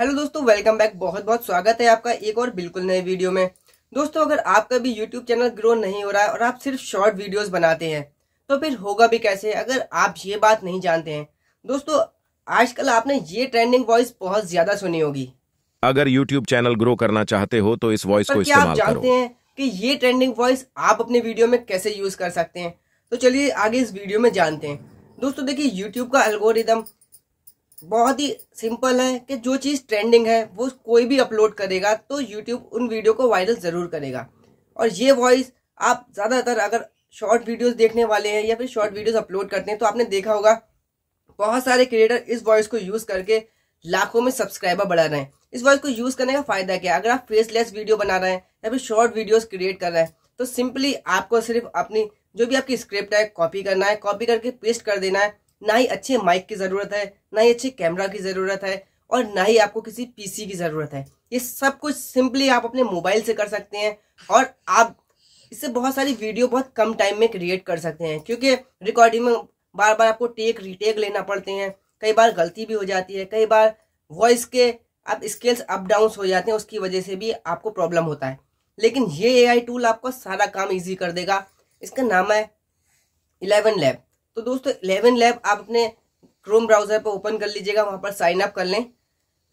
hello दोस्तों welcome back बहुत बहुत स्वागत है आपका एक और बिल्कुल नए वीडियो में दोस्तों अगर आपका भी यूट्यूब चैनल ग्रो नहीं हो रहा है और आप सिर्फ शॉर्ट वीडियोस बनाते हैं तो फिर होगा भी कैसे अगर आप ये बात नहीं जानते हैं दोस्तों आजकल आपने ये ट्रेंडिंग वॉइस बहुत ज्यादा सुनी होगी अगर यूट्यूब चैनल ग्रो करना चाहते हो तो इस वॉइस को आप जानते हैं कि ये ट्रेंडिंग वॉइस आप अपने वीडियो में कैसे यूज कर सकते हैं तो चलिए आगे इस वीडियो में जानते हैं दोस्तों देखिए यूट्यूब का एल्गोरिदम बहुत ही सिंपल है कि जो चीज़ ट्रेंडिंग है वो कोई भी अपलोड करेगा तो यूट्यूब उन वीडियो को वायरल ज़रूर करेगा और ये वॉइस आप ज़्यादातर अगर शॉर्ट वीडियोस देखने वाले हैं या फिर शॉर्ट वीडियोस अपलोड करते हैं तो आपने देखा होगा बहुत सारे क्रिएटर इस वॉइस को यूज़ करके लाखों में सब्सक्राइबर बढ़ा रहे हैं इस वॉइस को यूज़ करने का फ़ायदा क्या है अगर आप फेसलेस वीडियो बना रहे हैं या फिर शॉर्ट वीडियोज़ क्रिएट कर रहे हैं तो सिंपली आपको सिर्फ अपनी जो भी आपकी स्क्रिप्ट है कॉपी करना है कॉपी करके पेस्ट कर देना है ना ही अच्छे माइक की ज़रूरत है ना ही अच्छे कैमरा की ज़रूरत है और ना ही आपको किसी पीसी की ज़रूरत है ये सब कुछ सिंपली आप अपने मोबाइल से कर सकते हैं और आप इससे बहुत सारी वीडियो बहुत कम टाइम में क्रिएट कर सकते हैं क्योंकि रिकॉर्डिंग में बार बार आपको टेक रीटेक लेना पड़ते हैं कई बार गलती भी हो जाती है कई बार वॉइस के अब स्केल्स अप डाउन हो जाते हैं उसकी वजह से भी आपको प्रॉब्लम होता है लेकिन ये एआई टूल आपको सारा काम इजी कर देगा इसका नाम है इलेवन लैब तो दोस्तों इलेवन लैब आप अपने क्रोम ब्राउज़र पर ओपन कर लीजिएगा वहाँ पर साइन अप कर लें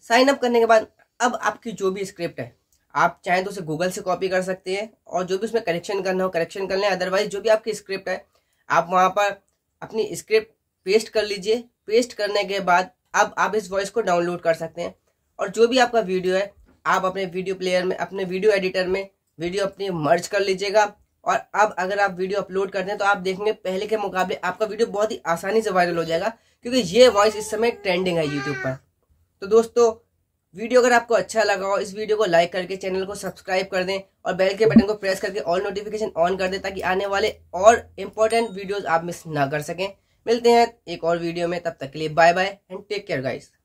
साइन अप करने के बाद अब आपकी जो भी स्क्रिप्ट है आप चाहें तो उसे गूगल से कॉपी कर सकते हैं और जो भी उसमें करेक्शन करना हो करेक्शन कर लें अदरवाइज जो भी आपकी स्क्रिप्ट है आप वहाँ पर अपनी स्क्रिप्ट पेस्ट कर लीजिए पेस्ट करने के बाद अब आप इस वॉइस को डाउनलोड कर सकते हैं और जो भी आपका वीडियो है आप अपने वीडियो प्लेयर में अपने वीडियो एडिटर में वीडियो अपनी मर्ज कर लीजिएगा और अब अगर आप वीडियो अपलोड करते हैं तो आप देखेंगे पहले के मुकाबले आपका वीडियो बहुत ही आसानी से वायरल हो जाएगा क्योंकि ये वॉइस इस समय ट्रेंडिंग है यूट्यूब पर तो दोस्तों वीडियो अगर आपको अच्छा लगा हो इस वीडियो को लाइक करके चैनल को सब्सक्राइब कर दें और बेल के बटन को प्रेस करके ऑल नोटिफिकेशन ऑन कर दें ताकि आने वाले और इम्पोर्टेंट वीडियोज आप मिस ना कर सकें मिलते हैं एक और वीडियो में तब तक के लिए bye bye and take care guys